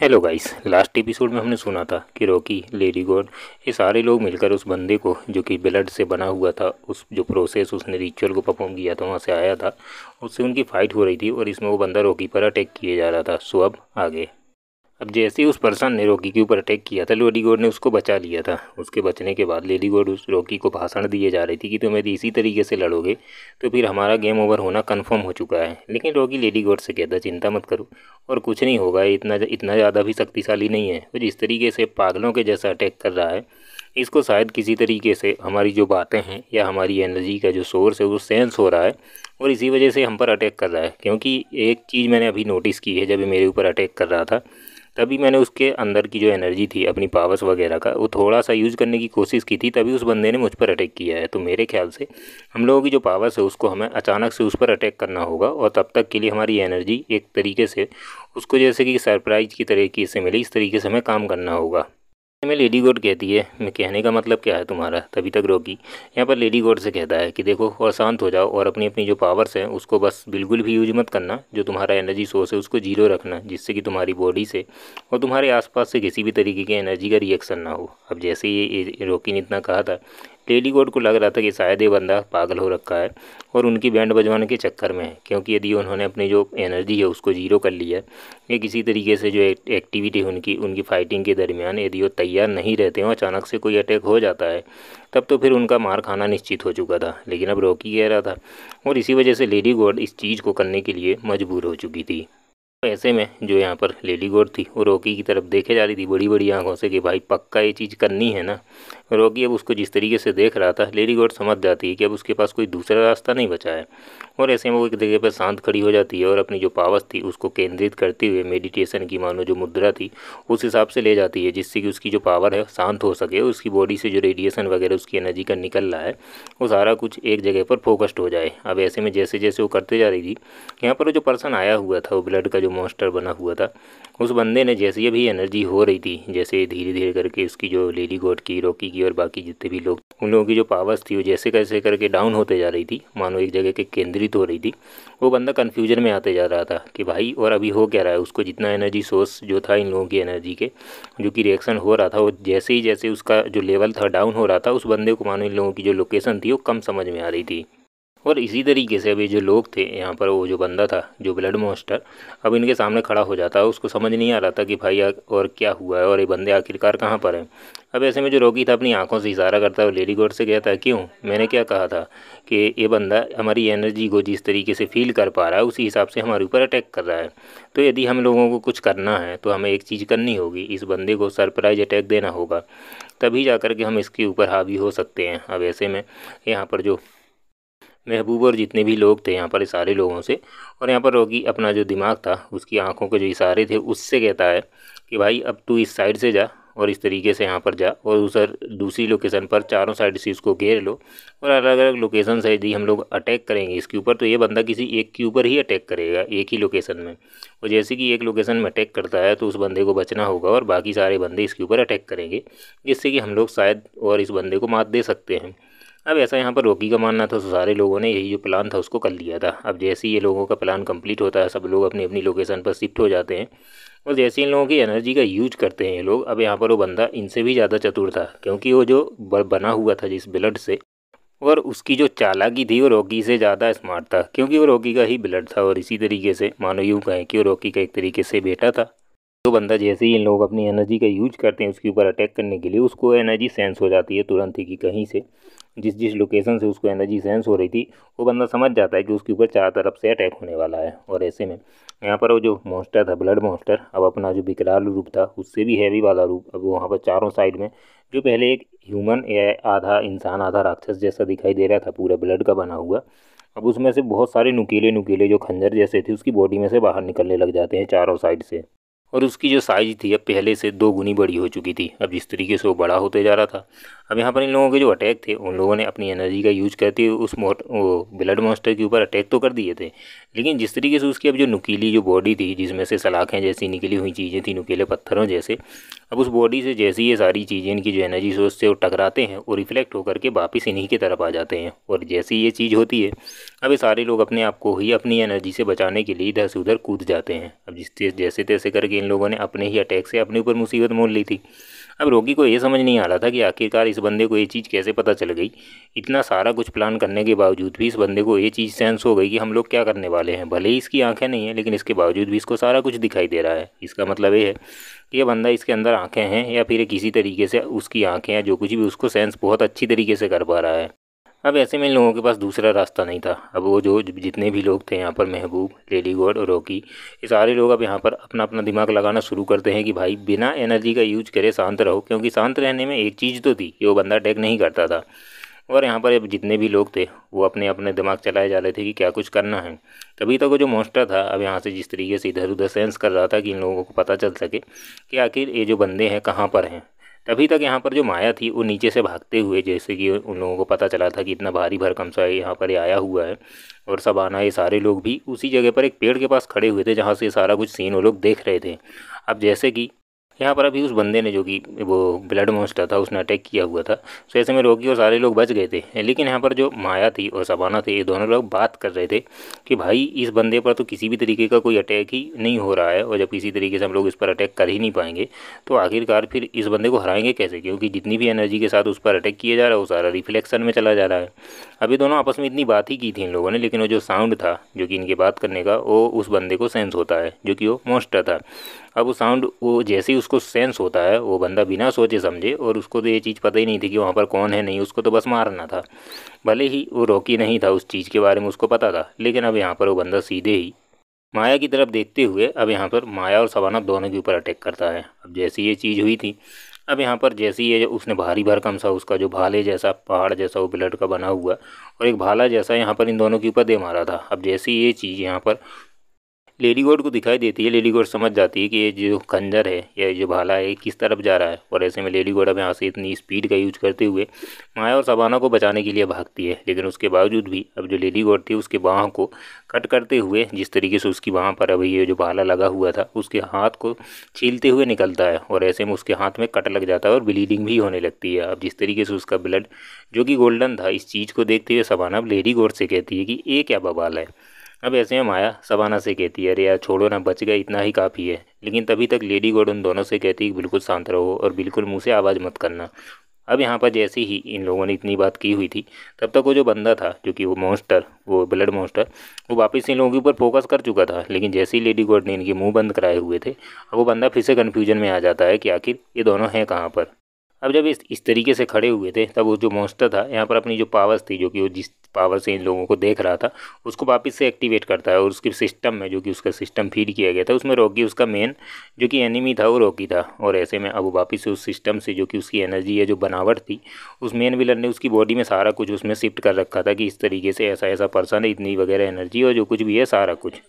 hello guys last episode में हमने सुना था कि रॉकी लेडी गॉड ये सारे लोग मिलकर उस बंदे को जो कि ब्लड से बना हुआ था उस जो प्रोसेस उसने रिचुअल को परफॉर्म किया था वहाँ से आया था उससे उनकी फ़ाइट हो रही थी और इसमें वो बंदा रॉकी पर अटैक किए जा रहा था सो अब आगे अब जैसे ही उस पर्सन ने रॉकी के ऊपर अटैक किया था लेडी गोड ने उसको बचा लिया था उसके बचने के बाद लेडी गोड उस रॉकी को भाषण दिए जा रही थी कि तुम यदि इसी तरीके से लड़ोगे तो फिर हमारा गेम ओवर होना कंफर्म हो चुका है लेकिन रॉकी लेडी गोड से कहता चिंता मत करो और कुछ नहीं होगा इतना इतना ज़्यादा भी शक्तिशाली नहीं है वो जिस तरीके से पागलों के जैसा अटैक कर रहा है इसको शायद किसी तरीके से हमारी जो बातें हैं या हमारी एनर्जी का जो सोर्स है वो सेंस हो रहा है और इसी वजह से हम पर अटैक कर रहा है क्योंकि एक चीज़ मैंने अभी नोटिस की है जब मेरे ऊपर अटैक कर रहा था तभी मैंने उसके अंदर की जो एनर्जी थी अपनी पावर्स वगैरह का वो थोड़ा सा यूज़ करने की कोशिश की थी तभी उस बंदे ने मुझ पर अटैक किया है तो मेरे ख्याल से हम लोगों की जो पावर्स है उसको हमें अचानक से उस पर अटैक करना होगा और तब तक के लिए हमारी एनर्जी एक तरीके से उसको जैसे कि सरप्राइज की तरीके से मिली इस तरीके से हमें काम करना होगा में लेडी गोड कहती है मैं कहने का मतलब क्या है तुम्हारा तभी तक रोकी यहाँ पर लेडी गोड से कहता है कि देखो और शांत हो जाओ और अपनी अपनी जो पावर्स हैं उसको बस बिल्कुल भी यूज मत करना जो तुम्हारा एनर्जी सोर्स है उसको जीरो रखना जिससे कि तुम्हारी बॉडी से और तुम्हारे आसपास से किसी भी तरीके की एनर्जी का रिएक्शन ना हो अब जैसे ये रोकी ने इतना कहा था लेडी गोड को लग रहा था कि शायद ये बंदा पागल हो रखा है और उनकी बैंड बजवाने के चक्कर में है क्योंकि यदि उन्होंने अपनी जो एनर्जी है उसको ज़ीरो कर लिया या किसी तरीके से जो एक्टिविटी है उनकी उनकी फ़ाइटिंग के दरमियान यदि वो तैयार नहीं रहते हैं अचानक से कोई अटैक हो जाता है तब तो फिर उनका मार खाना निश्चित हो चुका था लेकिन अब रोकी कह रहा था और इसी वजह से लेडी गॉड इस चीज़ को करने के लिए मजबूर हो चुकी थी ऐसे में जो यहाँ पर लेडी गोर थी वो रोकी की तरफ देखे जा रही थी बड़ी बड़ी आंखों से कि भाई पक्का ये चीज़ करनी है ना रोकी अब उसको जिस तरीके से देख रहा था लेडी गोड समझ जाती है कि अब उसके पास कोई दूसरा रास्ता नहीं बचा है और ऐसे में वो एक जगह पर शांत खड़ी हो जाती है और अपनी जो पावस थी उसको केंद्रित करते हुए मेडिटेशन की मानो जो मुद्रा थी उस हिसाब से ले जाती है जिससे कि उसकी जो पावर है शांत हो सके उसकी बॉडी से जो रेडिएशन वगैरह उसकी एनर्जी का निकल रहा है वो सारा कुछ एक जगह पर फोकस्ड हो जाए अब ऐसे में जैसे जैसे वो करते जा रही थी यहाँ पर वो जो पर्सन आया हुआ था वो ब्लड का जो मॉन्स्टर बना हुआ था उस बंदे ने जैसे अभी एनर्जी हो रही थी जैसे धीरे धीरे करके उसकी जो लेडी गोड की रॉकी की और बाकी जितने भी लोग उन लोगों की जो पावर्स थी वो जैसे कैसे करके डाउन होते जा रही थी मानो एक जगह के केंद्रित हो रही थी वो बंदा कन्फ्यूजन में आते जा रहा था कि भाई और अभी हो क्या रहा है उसको जितना एनर्जी सोर्स जो था इन लोगों की एनर्जी के जो कि रिएक्शन हो रहा था वो जैसे ही जैसे उसका जो लेवल था डाउन हो रहा था उस बंदे को मानो इन लोगों की जो लोकेशन थी वो कम समझ में आ रही थी और इसी तरीके से अभी जो लोग थे यहाँ पर वो जो बंदा था जो ब्लड मोस्टर अब इनके सामने खड़ा हो जाता है उसको समझ नहीं आ रहा था कि भाई और क्या हुआ है और ये बंदे आखिरकार कहाँ पर हैं अब ऐसे में जो रोगी था अपनी आंखों से इशारा करता है और लेडी गोड से कहता है क्यों मैंने क्या कहा था कि ये बंदा हमारी एनर्जी को जिस तरीके से फील कर पा रहा है उसी हिसाब से हमारे ऊपर अटैक कर रहा है तो यदि हम लोगों को कुछ करना है तो हमें एक चीज़ करनी होगी इस बंदे को सरप्राइज अटैक देना होगा तभी जा कर के हम इसके ऊपर हावी हो सकते हैं अब ऐसे में यहाँ पर जो महबूब और जितने भी लोग थे यहाँ पर सारे लोगों से और यहाँ पर रोगी अपना जो दिमाग था उसकी आँखों के जो इशारे थे उससे कहता है कि भाई अब तू इस साइड से जा और इस तरीके से यहाँ पर जा और उस दूसरी लोकेशन पर चारों साइड से इसको घेर लो और अलग अलग लोकेशन से यदि हम लोग अटैक करेंगे इसके ऊपर तो ये बंदा किसी एक के ऊपर ही अटैक करेगा एक ही लोकेशन में और जैसे कि एक लोकेशन में अटैक करता है तो उस बंदे को बचना होगा और बाकी सारे बंदे इसके ऊपर अटैक करेंगे जिससे कि हम लोग शायद और इस बंदे को मात दे सकते हैं अब ऐसा यहाँ पर रोकी का मानना था तो सारे लोगों ने यही जो प्लान था उसको कर लिया था अब जैसे ही ये लोगों का प्लान कंप्लीट होता है सब लोग अपनी अपनी लोकेशन पर शिफ्ट हो जाते हैं और जैसे इन लोगों की एनर्जी का यूज करते हैं ये लोग अब यहाँ पर वो बंदा इनसे भी ज़्यादा चतुर था क्योंकि वो जो बना हुआ था जिस ब्लड से और उसकी जो चालाकी थी वो रोकी से ज़्यादा स्मार्ट था क्योंकि वो रोकी का ही ब्लड था और इसी तरीके से मानो यूँ कहें कि वो रोकी का एक तरीके से बेटा था तो बंदा जैसे ही इन लोग अपनी एनर्जी का यूज करते हैं उसके ऊपर अटैक करने के लिए उसको एनर्जी सेंस हो जाती है तुरंत ही कि कहीं से जिस जिस लोकेशन से उसको एनर्जी सेंस हो रही थी वो बंदा समझ जाता है कि उसके ऊपर चार तरफ से अटैक होने वाला है और ऐसे में यहाँ पर वो जो मॉन्स्टर था ब्लड मॉन्स्टर अब अपना जो विकराल रूप था उससे भी हैवी वाला रूप अब वहाँ पर चारों साइड में जो पहले एक ह्यूमन या आधा इंसान आधा राक्षस जैसा दिखाई दे रहा था पूरा ब्लड का बना हुआ अब उसमें से बहुत सारे नुकीले नुकीले जो खंजर जैसे थे उसकी बॉडी में से बाहर निकलने लग जाते हैं चारों साइड से और उसकी जो साइज़ थी अब पहले से दो गुनी बड़ी हो चुकी थी अब जिस तरीके से वो बड़ा होते जा रहा था अब यहाँ पर इन लोगों के जो अटैक थे उन लोगों ने अपनी एनर्जी का यूज करते हुए उस मोट ब्लड मॉन्स्टर के ऊपर अटैक तो कर दिए थे लेकिन जिस तरीके से उसकी अब जो नुकीली जो बॉडी थी जिसमें से सलाखें जैसी निकली हुई चीज़ें थी नुकीले पत्थरों जैसे अब उस बॉडी से जैसी ये सारी चीज़ें इनकी जो एनर्जी सोर्स से वो टकराते हैं और रिफ्लेक्ट होकर के वापस इन्हीं की तरफ आ जाते हैं और जैसी ये चीज़ होती है अब ये सारे लोग अपने आप को ही अपनी एनर्जी से बचाने के लिए इधर से उधर कूद जाते हैं अब जिस जैसे तैसे करके इन लोगों ने अपने ही अटैक से अपने ऊपर मुसीबत मोल ली थी अब रोगी को ये समझ नहीं आ रहा था कि आखिरकार इस बंदे को ये चीज़ कैसे पता चल गई इतना सारा कुछ प्लान करने के बावजूद भी इस बंदे को ये चीज़ सेंस हो गई कि हम लोग क्या करने वाले हैं भले ही इसकी आँखें नहीं हैं लेकिन इसके बावजूद भी इसको सारा कुछ दिखाई दे रहा है इसका मतलब ये है कि ये बंदा इसके अंदर आँखें हैं या फिर किसी तरीके से उसकी आँखें या जो कुछ भी उसको सेंस बहुत अच्छी तरीके से कर पा रहा है अब ऐसे में लोगों के पास दूसरा रास्ता नहीं था अब वो जो जितने भी लोग थे यहाँ पर महबूब लेडी गॉड और रॉकी ये सारे लोग अब यहाँ पर अपना अपना दिमाग लगाना शुरू करते हैं कि भाई बिना एनर्जी का यूज करे शांत रहो क्योंकि शांत रहने में एक चीज़ तो थी कि वो बंदा अटैक नहीं करता था और यहाँ पर अब जितने भी लोग थे वो अपने अपने दिमाग चलाए जा रहे थे कि क्या कुछ करना है तभी तक वो जो मोस्टर था अब यहाँ से जिस तरीके से इधर उधर सेंस कर रहा था कि इन लोगों को पता चल सके कि आखिर ये जो बंदे हैं कहाँ पर हैं तभी तक यहाँ पर जो माया थी वो नीचे से भागते हुए जैसे कि उन लोगों को पता चला था कि इतना भारी भरकम सा यहाँ पर आया हुआ है और सब आना ये सारे लोग भी उसी जगह पर एक पेड़ के पास खड़े हुए थे जहाँ से सारा कुछ सीन वो लोग देख रहे थे अब जैसे कि यहाँ पर अभी उस बंदे ने जो कि वो ब्लड मोस्टर था उसने अटैक किया हुआ था तो ऐसे में रोगी और सारे लोग बच गए थे लेकिन यहाँ पर जो माया थी और सबाना थे ये दोनों लोग बात कर रहे थे कि भाई इस बंदे पर तो किसी भी तरीके का कोई अटैक ही नहीं हो रहा है और जब किसी तरीके से हम लोग इस पर अटैक कर ही नहीं पाएंगे तो आखिरकार फिर इस बंदे को हराएंगे कैसे क्योंकि जितनी भी एनर्जी के साथ उस पर अटैक किया जा रहा है वो सारा रिफ्लेक्शन में चला जा रहा है अभी दोनों आपस में इतनी बात ही की थी इन लोगों ने लेकिन वो जो साउंड था जो कि इनके बात करने का वो उस बंदे को सेंस होता है जो कि वो मोस्टर था अब वो साउंड वो जैसे ही उस उसको सेंस होता है वो बंदा बिना सोचे समझे और उसको तो ये चीज़ पता ही नहीं थी कि वहाँ पर कौन है नहीं उसको तो बस मारना था भले ही वो रॉकी नहीं था उस चीज़ के बारे में उसको पता था लेकिन अब यहाँ पर वो बंदा सीधे ही माया की तरफ देखते हुए अब यहाँ पर माया और सवाना दोनों के ऊपर अटैक करता है अब जैसी ये चीज़ हुई थी अब यहाँ पर जैसे ही ये उसने भारी भरकम सा उसका जो भाले जैसा पहाड़ जैसा वो ब्लड का बना हुआ और एक भाला जैसा यहाँ पर इन दोनों के ऊपर दे मारा था अब जैसे ही ये चीज़ यहाँ पर लेडी गोड को दिखाई देती है लेडी गोड समझ जाती है कि ये जो खंजर है या जो भाला है किस तरफ जा रहा है और ऐसे में लेडी गोड अब यहाँ से इतनी स्पीड का यूज करते हुए माया और सबाना को बचाने के लिए भागती है लेकिन उसके बावजूद भी अब जो लेडी गोड थी उसके बाँह को कट करते हुए जिस तरीके से उसकी बाँह पर अभी ये जो भाला लगा हुआ था उसके हाथ को छीलते हुए निकलता है और ऐसे में उसके हाथ में कट लग जाता है और ब्लीडिंग भी होने लगती है अब जिस तरीके से उसका ब्लड जो कि गोल्डन था इस चीज़ को देखते हुए सबाना अब लेडी गोड से कहती है कि ये क्या बवाल है अब ऐसे में माया सबाना से कहती है अरे यार छोड़ो ना बच गए इतना ही काफ़ी है लेकिन तभी तक लेडी गोड उन दोनों से कहती है कि बिल्कुल शांत रहो और बिल्कुल मुँह से आवाज़ मत करना अब यहाँ पर जैसे ही इन लोगों ने इतनी बात की हुई थी तब तक वो जो बंदा था जो कि वो मॉन्स्टर वो ब्लड मॉन्स्टर वो वापस इन लोगों के ऊपर फोकस कर चुका था लेकिन जैसे ही लेडी गोड ने इनके मुंह बंद कराए हुए थे अब वो बंदा फिर से कन्फ्यूजन में आ जाता है कि आखिर ये दोनों हैं कहाँ पर अब जब इस इस तरीके से खड़े हुए थे तब वो जो मोस्टर था यहाँ पर अपनी जो पावर्स थी जो कि वो जिस पावर से इन लोगों को देख रहा था उसको वापस से एक्टिवेट करता है और उसके सिस्टम में जो कि उसका सिस्टम फीड किया गया था उसमें रॉकी उसका मेन जो कि एनिमी था वो रॉकी था और ऐसे में अब वापस से उस सिस्टम से जो कि उसकी एनर्जी या जो बनावट थी उस मेन विलन ने उसकी बॉडी में सारा कुछ उसमें शिफ्ट कर रखा था कि इस तरीके से ऐसा ऐसा पर्सन है इतनी वगैरह एनर्जी और जो कुछ भी है सारा कुछ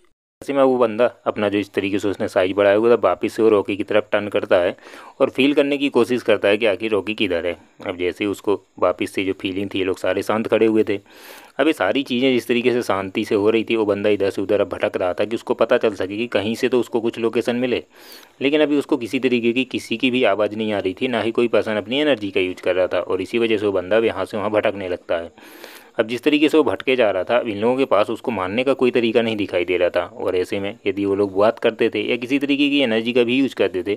ऐसे में वो बंदा अपना जो इस तरीके से उसने साइज बढ़ाया हुआ था वापस से वो रॉकी की तरफ टर्न करता है और फील करने की कोशिश करता है कि आखिर रॉकी किधर है अब जैसे ही उसको वापस से जो फीलिंग थी ये लोग सारे शांत खड़े हुए थे अभी सारी चीज़ें जिस तरीके से शांति से हो रही थी वो बंदा इधर से उधर अब भटक रहा था कि उसको पता चल सके कि कहीं से तो उसको कुछ लोकेशन मिले लेकिन अभी उसको किसी तरीके की किसी की भी आवाज़ नहीं आ रही थी ना ही कोई पर्सन अपनी एनर्जी का यूज कर रहा था और इसी वजह से वो बंदा अब यहाँ से वहाँ भटकने लगता है अब जिस तरीके से वो भटके जा रहा था इन लोगों के पास उसको मानने का कोई तरीका नहीं दिखाई दे रहा था और ऐसे में यदि वो लोग बात करते थे या किसी तरीके की एनर्जी का भी यूज करते थे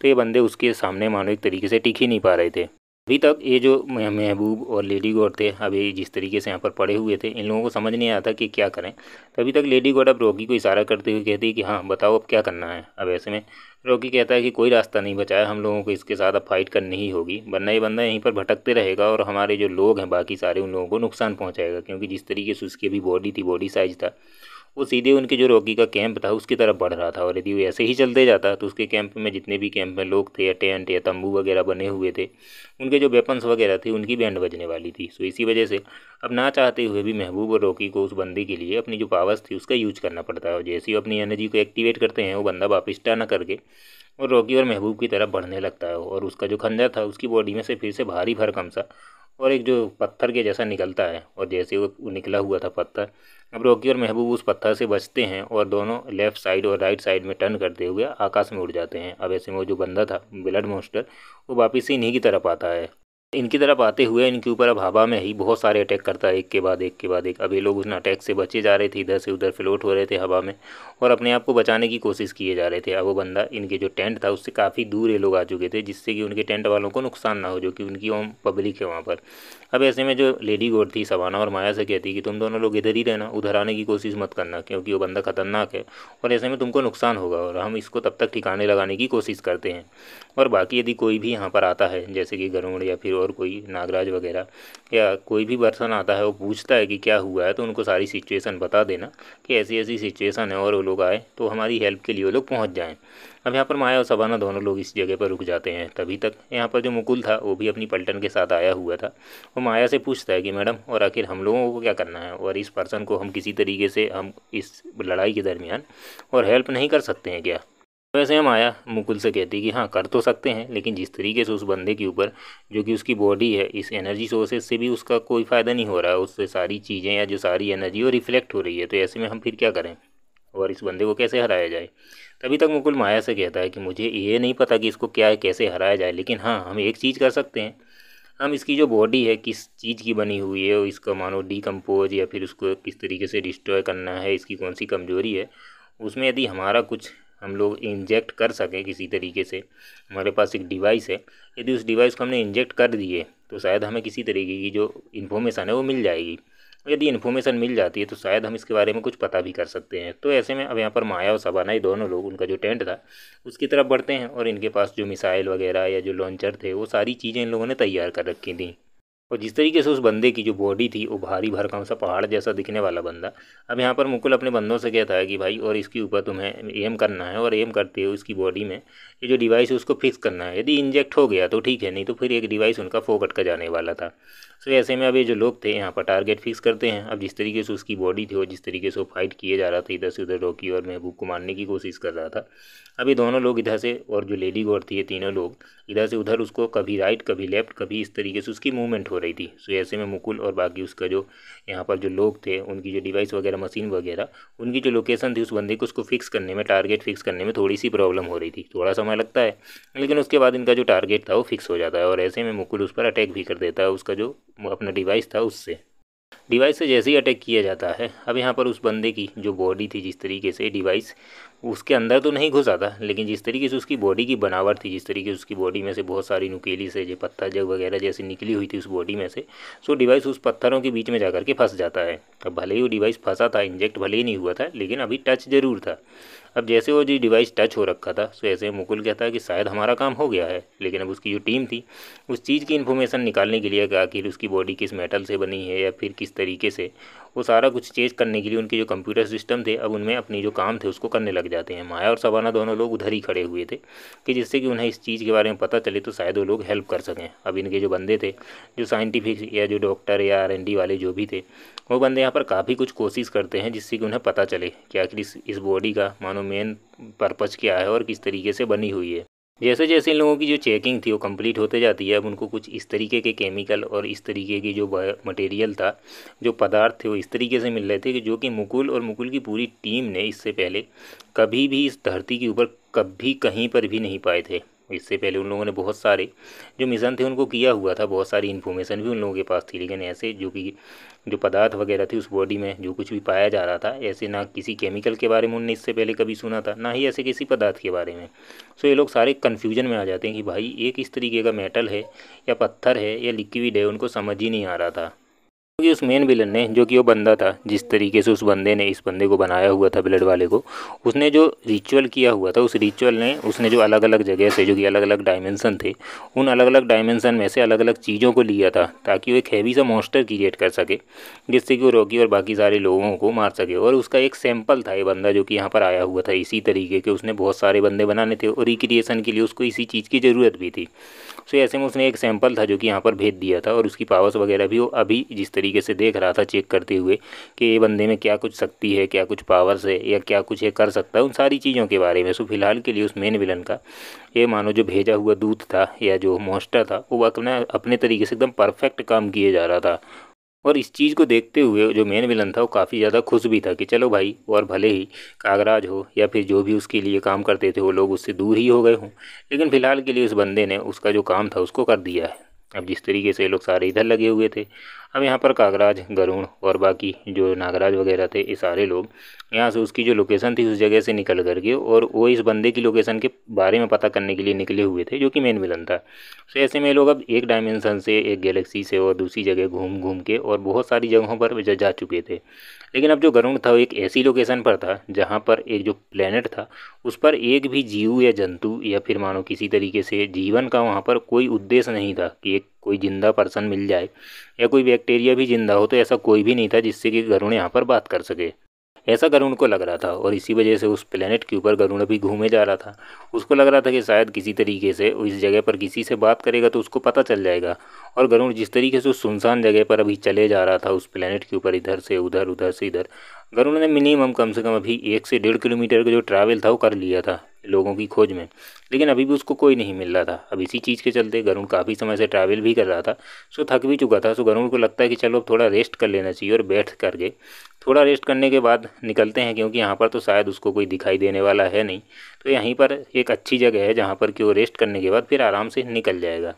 तो ये बंदे उसके सामने मानो एक तरीके से टिक ही नहीं पा रहे थे अभी तक ये जो महबूब और लेडी गॉड थे अभी जिस तरीके से यहाँ पर पड़े हुए थे इन लोगों को समझ नहीं आता कि क्या करें तो अभी तक लेडी गॉड अब रोगी को इशारा करते हुए कहती है कि हाँ बताओ अब क्या करना है अब ऐसे में रोगी कहता है कि कोई रास्ता नहीं बचा है हम लोगों को इसके साथ अब फाइट करनी ही होगी वरना ये बंदा यहीं पर भटकते रहेगा और हमारे जो लोग हैं बाकी सारे उन लोगों को नुकसान पहुँचाएगा क्योंकि जिस तरीके से उसकी अभी बॉडी थी बॉडी साइज था वो सीधे उनके जो रोगी का कैंप था उसकी तरफ बढ़ रहा था और यदि वो ऐसे ही चलते जाता तो उसके कैंप में जितने भी कैंप में लोग थे या टेंट या तंबू वगैरह बने हुए थे उनके जो वेपन्स वगैरह थे उनकी बैंड बजने वाली थी सो इसी वजह से अब ना चाहते हुए भी महबूब और रोकी को उस बंदी के लिए अपनी जो पावर्स थी उसका यूज करना पड़ता है जैसे ही अपनी एनर्जी को एक्टिवेट करते हैं वो बंदा वापस ना करके और रोगी और महबूब की तरफ बढ़ने लगता है और उसका जो खंजर था उसकी बॉडी में से फिर से भारी भरकम सा और एक जो पत्थर के जैसा निकलता है और जैसे वो निकला हुआ था पत्थर अब रॉकी और महबूब उस पत्थर से बचते हैं और दोनों लेफ्ट साइड और राइट साइड में टर्न करते हुए आकाश में उड़ जाते हैं अब ऐसे में वो जो बंदा था ब्लड मोस्टर वो वापस इन्हीं की तरफ आता है इनकी तरफ आते हुए इनके ऊपर अब हवा में ही बहुत सारे अटैक करता है एक के बाद एक के बाद एक अभी लोग उस अटैक से बचे जा रहे थे इधर से उधर फ्लोट हो रहे थे हवा में और अपने आप को बचाने की कोशिश किए जा रहे थे अब वो बंदा इनके जो टेंट था उससे काफ़ी दूर ये लोग आ चुके थे जिससे कि उनके टेंट वालों को नुकसान ना हो जो कि उनकी ओम पब्लिक है वहाँ पर अब ऐसे में जो लेडी गोड थी सवाना और माया से कहती कि तुम दोनों लोग इधर ही रहना उधर आने की कोशिश मत करना क्योंकि वो बंदा ख़तरनाक है और ऐसे में तुमको नुकसान होगा और हम इसको तब तक ठिकाने लगाने की कोशिश करते हैं और बाकी यदि कोई भी यहाँ पर आता है जैसे कि गरुड़ या फिर और कोई नागराज वगैरह या कोई भी पर्सन आता है वो पूछता है कि क्या हुआ है तो उनको सारी सिचुएसन बता देना कि ऐसी ऐसी सिचुएसन है और वो लोग आए तो हमारी हेल्प के लिए वो लोग पहुँच जाएँ अब यहाँ पर माया और सबाना दोनों लोग इस जगह पर रुक जाते हैं तभी तक यहाँ पर जो मुकुल था वो भी अपनी पलटन के साथ आया हुआ था वो माया से पूछता है कि मैडम और आखिर हम लोगों को क्या करना है और इस पर्सन को हम किसी तरीके से हम इस लड़ाई के दरमियान और हेल्प नहीं कर सकते हैं क्या वैसे तो हम आया मुकुल से कहती कि हाँ कर तो सकते हैं लेकिन जिस तरीके से उस बंदे के ऊपर जो कि उसकी बॉडी है इस एनर्जी सोर्सेज से भी उसका कोई फ़ायदा नहीं हो रहा है उससे सारी चीज़ें या जो सारी एनर्जी वो रिफ्लेक्ट हो रही है तो ऐसे में हम फिर क्या करें और इस बंदे को कैसे हराया जाए तभी तक मुकुल माया से कहता है कि मुझे ये नहीं पता कि इसको क्या है कैसे हराया जाए लेकिन हाँ हम एक चीज़ कर सकते हैं हम इसकी जो बॉडी है किस चीज़ की बनी हुई है इसका मानो डिकम्पोज या फिर उसको किस तरीके से डिस्ट्रॉय करना है इसकी कौन सी कमजोरी है उसमें यदि हमारा कुछ हम लोग इंजेक्ट कर सकें किसी तरीके से हमारे पास एक डिवाइस है यदि उस डिवाइस को हमने इंजेक्ट कर दिए तो शायद हमें किसी तरीके की जो इन्फॉर्मेशन है वो मिल जाएगी यदि इन्फॉर्मेशन मिल जाती है तो शायद हम इसके बारे में कुछ पता भी कर सकते हैं तो ऐसे में अब यहाँ पर माया और सबाना ये दोनों लोग उनका जो टेंट था उसकी तरफ बढ़ते हैं और इनके पास जो मिसाइल वगैरह या जो लॉन्चर थे वो सारी चीज़ें इन लोगों ने तैयार कर रखी थी और जिस तरीके से उस बंदे की जो बॉडी थी वो भारी भरकम सा पहाड़ जैसा दिखने वाला बंदा अब यहाँ पर मुकुल अपने बंदों से कहता है कि भाई और इसके ऊपर तुम्हें एम करना है और एम करते हुए उसकी बॉडी में ये जो डिवाइस है उसको फिक्स करना है यदि इंजेक्ट हो गया तो ठीक है नहीं तो फिर एक डिवाइस उनका फोकट का जाने वाला था सो ऐसे में अब ये जो लोग थे यहाँ पर टारगेट फिक्स करते हैं अब जिस तरीके से उसकी बॉडी थी और जिस तरीके से वो फाइट किए जा रहा था इधर से उधर रोकी और महबूब को मारने की कोशिश कर रहा था अभी दोनों लोग इधर से और जो लेडी गौर थी ये तीनों लोग इधर से उधर उसको कभी राइट कभी लेफ्ट कभी इस तरीके से उसकी मूवमेंट हो रही थी सो ऐसे में मुकुल और बाकी उसका जो यहाँ पर जो लोग थे उनकी जो डिवाइस वगैरह मशीन वगैरह उनकी जो लोकेशन थी उस बंदे को उसको फिक्स करने में टारगेट फिक्स करने में थोड़ी सी प्रॉब्लम हो रही थी थोड़ा समय लगता है लेकिन उसके बाद इनका जो टारगेट था वो फिक्स हो जाता है और ऐसे में मुकुल उस पर अटैक भी कर देता है उसका जो अपना डिवाइस था उससे डिवाइस से जैसे ही अटैक किया जाता है अब यहाँ पर उस बंदे की जो बॉडी थी जिस तरीके से डिवाइस उसके अंदर तो नहीं घुसा था लेकिन जिस तरीके से उसकी बॉडी की बनावट थी जिस तरीके से उसकी बॉडी में से बहुत सारी नुकेली से जो पत्थर जग वगैरह जैसी निकली हुई थी उस बॉडी में से सो डिवाइस उस पत्थरों के बीच में जा कर के फंस जाता है अब भले ही वो डिवाइस फंसा था इंजेक्ट भले ही नहीं हुआ था लेकिन अभी टच ज़रूर था अब जैसे वो जी डिवाइस टच हो रखा था सो तो ऐसे मुकुल कहता है कि शायद हमारा काम हो गया है लेकिन अब उसकी जो टीम थी उस चीज़ की इन्फॉर्मेशन निकालने के लिए कि आखिर उसकी बॉडी किस मेटल से बनी है या फिर किस तरीके से वो सारा कुछ चेंज करने के लिए उनके जो कंप्यूटर सिस्टम थे अब उनमें अपनी जो काम थे उसको करने लग जाते हैं माया और सवाना दोनों लोग उधर ही खड़े हुए थे कि जिससे कि उन्हें इस चीज़ के बारे में पता चले तो शायद वो लोग हेल्प कर सकें अब इनके जो बंदे थे जो साइंटिफिक या जो डॉक्टर या आर वाले जो भी थे वो बंदे यहाँ पर काफ़ी कुछ कोशिश करते हैं जिससे कि उन्हें पता चले कि आखिर इस, इस बॉडी का मानो मेन पर्पज़ क्या है और किस तरीके से बनी हुई है जैसे जैसे इन लोगों की जो चेकिंग थी वो कंप्लीट होते जाती है अब उनको कुछ इस तरीके के केमिकल और इस तरीके की जो मटेरियल था जो पदार्थ थे वो इस तरीके से मिल रहे थे कि जो कि मुकुल और मुकुल की पूरी टीम ने इससे पहले कभी भी इस धरती के ऊपर कभी कहीं पर भी नहीं पाए थे इससे पहले उन लोगों ने बहुत सारे जो मिशन थे उनको किया हुआ था बहुत सारी इन्फॉर्मेशन भी उन लोगों के पास थी लेकिन ऐसे जो कि जो पदार्थ वगैरह थे उस बॉडी में जो कुछ भी पाया जा रहा था ऐसे ना किसी केमिकल के बारे में उनने इससे पहले कभी सुना था ना ही ऐसे किसी पदार्थ के बारे में सो ये लोग सारे कन्फ्यूजन में आ जाते हैं कि भाई एक किस तरीके का मेटल है या पत्थर है या लिक्विड है उनको समझ ही नहीं आ रहा था क्योंकि उस मेन विलन ने जो कि वो बंदा था जिस तरीके से उस बंदे ने इस बंदे को बनाया हुआ था ब्लड वाले को उसने जो रिचुअल किया हुआ था उस रिचुअल ने उसने जो अलग अलग जगह से जो कि अलग अलग डायमेंसन थे उन अलग अलग डायमेंसन में से अलग अलग चीज़ों को लिया था ताकि वो एक हैवी सा मॉन्स्टर क्रिएट कर सके जिससे कि वो रोगी और बाकी सारे लोगों को मार सके और उसका एक सैम्पल था ये बंदा जो कि यहाँ पर आया हुआ था इसी तरीके के उसने बहुत सारे बंदे बनाने थे और रिक्रिएसन के लिए उसको इसी चीज़ की ज़रूरत भी थी सो ऐसे में उसने एक सैंपल था जो कि यहाँ पर भेज दिया था और उसकी पावर्स वगैरह भी वो अभी जिस तरीके से देख रहा था चेक करते हुए कि ये बंदे में क्या कुछ शक्ति है क्या कुछ पावर्स है या क्या कुछ ये कर सकता है उन सारी चीज़ों के बारे में सो फिलहाल के लिए उस मेन विलन का ये मानो जो भेजा हुआ दूत था या जो मोस्टर था वो अपना अपने तरीके से एकदम परफेक्ट काम किए जा रहा था और इस चीज़ को देखते हुए जो मेन विलन था वो काफ़ी ज़्यादा खुश भी था कि चलो भाई और भले ही कागराज हो या फिर जो भी उसके लिए काम करते थे वो लोग उससे दूर ही हो गए हों लेकिन फ़िलहाल के लिए उस बंदे ने उसका जो काम था उसको कर दिया है अब जिस तरीके से ये लोग सारे इधर लगे हुए थे अब यहाँ पर कागराज गरुण और बाकी जो नागराज वगैरह थे ये सारे लोग यहाँ से उसकी जो लोकेशन थी उस जगह से निकल करके और वो इस बंदे की लोकेशन के बारे में पता करने के लिए निकले हुए थे जो कि मेन विलन था सो तो ऐसे में लोग अब एक डायमेंसन से एक गैलेक्सी से और दूसरी जगह घूम घूम के और बहुत सारी जगहों पर जा चुके थे लेकिन अब जो गरुण था वो एक ऐसी लोकेशन पर था जहाँ पर एक जो प्लेनेट था उस पर एक भी जीव या जंतु या फिर मानो किसी तरीके से जीवन का वहाँ पर कोई उद्देश्य नहीं था कि एक कोई जिंदा पर्सन मिल जाए या कोई बैक्टीरिया भी जिंदा हो तो ऐसा कोई भी नहीं था जिससे कि गरुण यहाँ पर बात कर सके ऐसा गरुण को लग रहा था और इसी वजह से उस प्लेनेट के ऊपर गरुण अभी घूमे जा रहा था उसको लग रहा था कि शायद किसी तरीके से इस जगह पर किसी से बात करेगा तो उसको पता चल जाएगा और गरुड़ जिस तरीके से उस सुनसान जगह पर अभी चले जा रहा था उस प्लानट के ऊपर इधर से उधर उधर से इधर गरुड़ ने मिनिमम कम से कम अभी एक से डेढ़ किलोमीटर का जो ट्रैवल था वो कर लिया था लोगों की खोज में लेकिन अभी भी उसको कोई नहीं मिल रहा था अब इसी चीज़ के चलते गरुड़ काफ़ी समय से ट्रैवल भी कर रहा था सो थक भी चुका था सो गरुड़ को लगता है कि चलो थोड़ा रेस्ट कर लेना चाहिए और बैठ करके थोड़ा रेस्ट करने के बाद निकलते हैं क्योंकि यहाँ पर तो शायद उसको कोई दिखाई देने वाला है नहीं तो यहीं पर एक अच्छी जगह है जहाँ पर कि वो रेस्ट करने के बाद फिर आराम से निकल जाएगा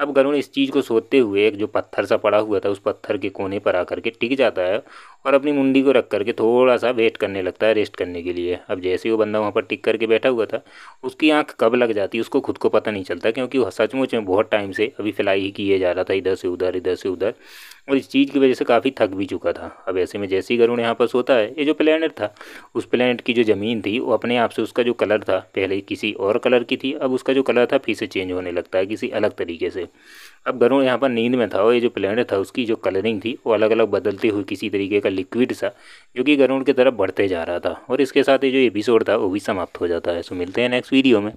अब गरुण इस चीज़ को सोचते हुए एक जो पत्थर सा पड़ा हुआ था उस पत्थर के कोने पर आकर के टिक जाता है और अपनी मुंडी को रख करके थोड़ा सा वेट करने लगता है रेस्ट करने के लिए अब जैसे ही वो बंदा वहाँ पर टिक करके बैठा हुआ था उसकी आँख कब लग जाती है उसको खुद को पता नहीं चलता क्योंकि वह सचमुच में बहुत टाइम से अभी फ़्लाई ही किए जा रहा था इधर से उधर इधर से उधर और इस चीज़ की वजह से काफ़ी थक भी चुका था अब ऐसे में जैसे ही गरुण यहाँ पर सोता है ये जो प्लानट था उस प्लानट की जो ज़मीन थी वो अपने आप से उसका जो कलर था पहले किसी और कलर की थी अब उसका जो कलर था फिर से चेंज होने लगता है किसी अलग तरीके से अब गरुण यहाँ पर नींद में था और ये जो प्लेनेट था उसकी जो कलरिंग थी वो अलग अलग बदलती हुई किसी तरीके का लिक्विड सा जो कि गरुण की तरफ बढ़ते जा रहा था और इसके साथ ये जो एपिसोड था वो भी समाप्त हो जाता है सो मिलते हैं नेक्स्ट वीडियो में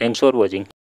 थैंक्स फॉर वॉचिंग